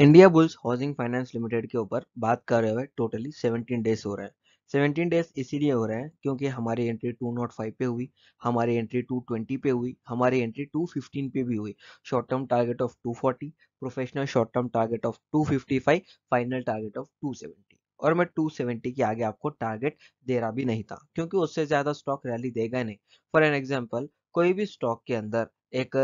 India Indiabulls housing finance limited के ऊपर बात रहे हुए टोटली 17 डेज हो रहे हैं 17 डेज इसीलिए हो रहे हैं क्योंकि हमारी एंट्री टू नॉट फाइव पे हुई हमारी एंट्री टू ट्वेंटी पे हुई हमारी एंट्री टू फिफ्टीन पे भी हुई short term target of 240 forty professional short term target of two fifty five final target of two और मैं टू सेवेंटी के आगे आपको टारगेट दे रहा भी नहीं था क्योंकि उससे ज्यादा स्टॉक रैली देगा नहीं फॉर एन एग्जाम्पल कोई भी स्टॉक के अंदर एक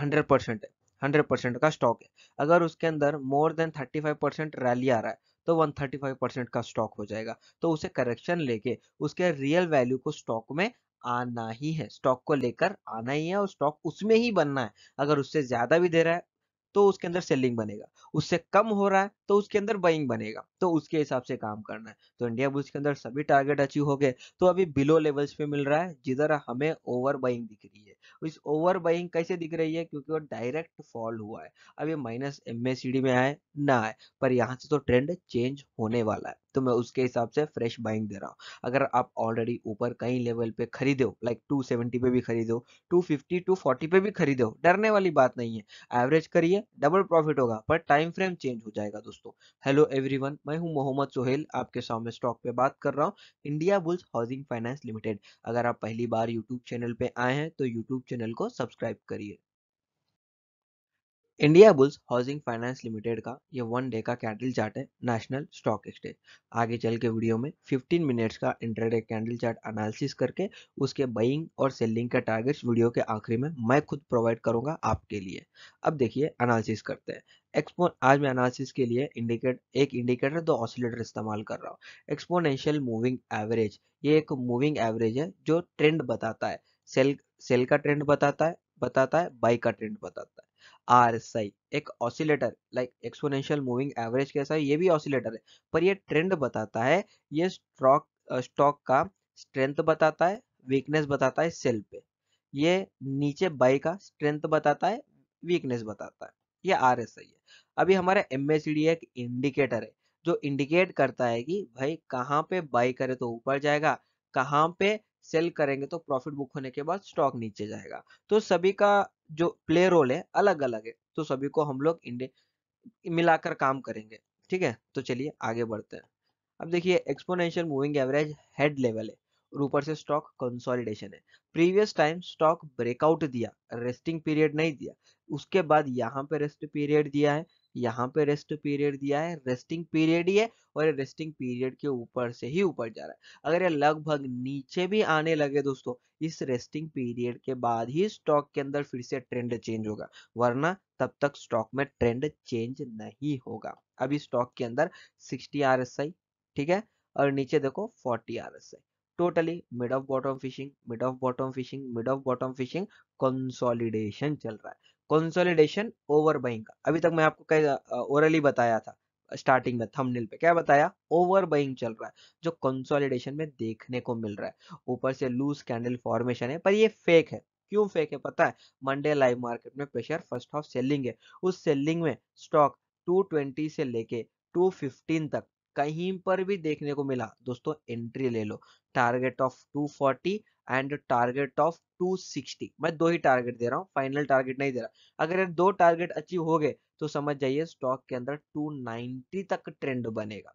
हंड्रेड परसेंट है हंड्रेड परसेंट का स्टॉक है अगर उसके अंदर more than thirty five percent rally आ रहा है तो वन थर्टी फाइव परसेंट का स्टॉक हो जाएगा तो उसे करेक्शन लेके उसके रियल वैल्यू को स्टॉक में आना ही है स्टॉक को लेकर आना ही है और स्टॉक उसमें ही बनना है अगर उससे ज्यादा भी दे रहा है तो उसके अंदर सेलिंग बनेगा उससे कम हो रहा है तो उसके अंदर बाइंग बनेगा तो उसके हिसाब से काम करना है तो इंडिया बुल्स के अंदर सभी टारगेट अचीव हो गए तो अभी बिलो लेवल्स पे मिल रहा है जिधर हमें ओवर बाइंग दिख रही है तो इस ओवर बाइंग कैसे दिख रही है क्योंकि वो डायरेक्ट फॉल हुआ है अब ये माइनस एम में आए ना आए पर यहाँ से तो ट्रेंड चेंज होने वाला है तो मैं उसके हिसाब से फ्रेश बाइंग दे रहा हूँ अगर आप ऑलरेडी ऊपर कहीं लेवल पे खरीदो लाइक टू सेवेंटी पे भी खरीदो टू फिफ्टी टू फोर्टी पे भी खरीदे हो डरने वाली बात नहीं है एवरेज करिए डबल प्रॉफिट होगा पर टाइम फ्रेम चेंज हो जाएगा दोस्तों हेलो एवरीवन मैं हूँ मोहम्मद सोहेल आपके सामने स्टॉक पे बात कर रहा हूँ Indiabulls housing finance limited अगर आप पहली बार यूट्यूब चैनल पे आए हैं तो यूट्यूब चैनल को सब्सक्राइब करिए Indiabulls housing finance limited का ये वन डे का कैंडल चार्ट है नेशनल स्टॉक एक्सचेंज आगे चल के वीडियो में 15 मिनट्स का इंटरडे कैंडल चार्ट एनालिसिस करके उसके बाइंग और सेलिंग का टारगेट्स वीडियो के आखिरी में मैं खुद प्रोवाइड करूंगा आपके लिए अब देखिए एनालिसिस करते हैं एक्सपोन आज मैं एनालिसिस के लिए इंडिकेट एक इंडिकेटर दो ऑसिलेटर इस्तेमाल कर रहा हूँ एक्सपोनेंशियल मूविंग एवरेज ये एक मूविंग एवरेज है जो ट्रेंड बताता है सेल सेल का ट्रेंड बताता है बताता है बाई का ट्रेंड बताता है आर एस आई एक oscillator like exponential moving average कैसा है ये भी ऑसिलेटर है पर ये ट्रेंड बताता है ये स्टॉक स्टॉक का स्ट्रेंथ बताता है वीकनेस बताता है सेल पे ये नीचे बाई का स्ट्रेंथ बताता है वीकनेस बताता है ये आर एस आई है अभी हमारा एम एस डी एक इंडिकेटर है जो इंडिकेट करता है कि भाई कहाँ पे बाई करे तो ऊपर जाएगा कहाँ पे सेल करेंगे तो प्रॉफिट बुक होने के बाद स्टॉक नीचे जाएगा तो सभी का जो प्ले रोल है अलग अलग है तो सभी को हम लोग इंडे मिलाकर काम करेंगे ठीक है तो चलिए आगे बढ़ते हैं अब देखिए exponential moving average head level है और ऊपर से स्टॉक कंसोलिडेशन है प्रीवियस टाइम स्टॉक ब्रेकआउट दिया रेस्टिंग पीरियड नहीं दिया उसके बाद यहाँ पे रेस्ट पीरियड दिया है यहाँ पे रेस्ट पीरियड दिया है रेस्टिंग पीरियड ही है और ये रेस्टिंग पीरियड के ऊपर से ही ऊपर जा रहा है अगर ये लगभग नीचे भी आने लगे दोस्तों इस रेस्टिंग पीरियड के बाद ही स्टॉक के अंदर फिर से ट्रेंड चेंज होगा वरना तब तक स्टॉक में ट्रेंड चेंज नहीं होगा अभी स्टॉक के अंदर सिक्सटी आर ठीक है और नीचे देखो forty are totally mid of bottom fishing mid of bottom fishing mid of bottom fishing consolidation चल रहा है कंसोलिडेशन ओवर बाइंग का अभी तक मैं आपको कैसा ओरली बताया था स्टार्टिंग में थंबनेल पे क्या बताया ओवर बाइंग चल रहा है जो कंसोलिडेशन में देखने को मिल रहा है ऊपर से लूज कैंडल फॉर्मेशन है पर ये फेक है क्यों फेक है पता है मंडे लाइव मार्केट में प्रेशर फर्स्ट हाफ सेलिंग है उस सेलिंग में स्टॉक 220 से लेके 215 तक कहीं पर भी देखने को मिला दोस्तों एंट्री ले लो target of 240 and target of 260 मैं दो ही टारगेट दे रहा हूँ फाइनल टारगेट नहीं दे रहा अगर दो टारगेट अचीव हो गए तो समझ जाइए स्टॉक के अंदर 290 तक ट्रेंड बनेगा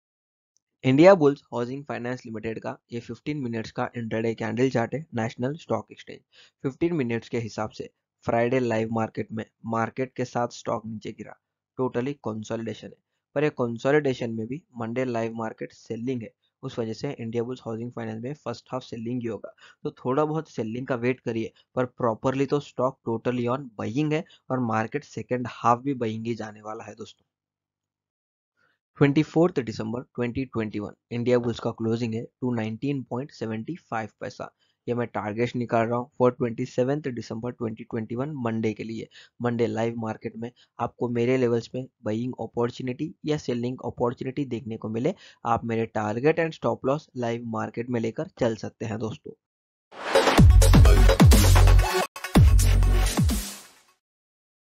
Indiabulls housing finance limited का ये 15 मिनट्स का इंटरडे कैंडल चार्ट है नेशनल स्टॉक एक्सचेंज 15 मिनट्स के हिसाब से फ्राइडे लाइव मार्केट में मार्केट के साथ स्टॉक नीचे गिरा टोटली कंसोलिडेशन है पर ये कंसोलिडेशन में भी मंडे लाइव मार्केट सेलिंग है उस वजह से इंडिया बुल्स हाउसिंग फाइनेंस में फर्स्ट हाफ सेलिंग ही होगा तो थोड़ा बहुत सेलिंग का वेट करिए पर प्रॉपरली तो स्टॉक टोटली ऑन बइंग है और मार्केट सेकेंड हाफ भी बइंग ही जाने वाला है दोस्तों 24th दिसंबर 2021 इंडिया बुल्स का क्लोजिंग है 219.75 पैसा ये मैं टारगेट निकाल रहा हूँ फॉर ट्वेंटी दिसंबर 2021 मंडे के लिए मंडे लाइव मार्केट में आपको मेरे लेवल्स में बइंग अपॉर्चुनिटी या सेलिंग अपॉर्चुनिटी देखने को मिले आप मेरे target and stop loss live market में लेकर चल सकते हैं दोस्तों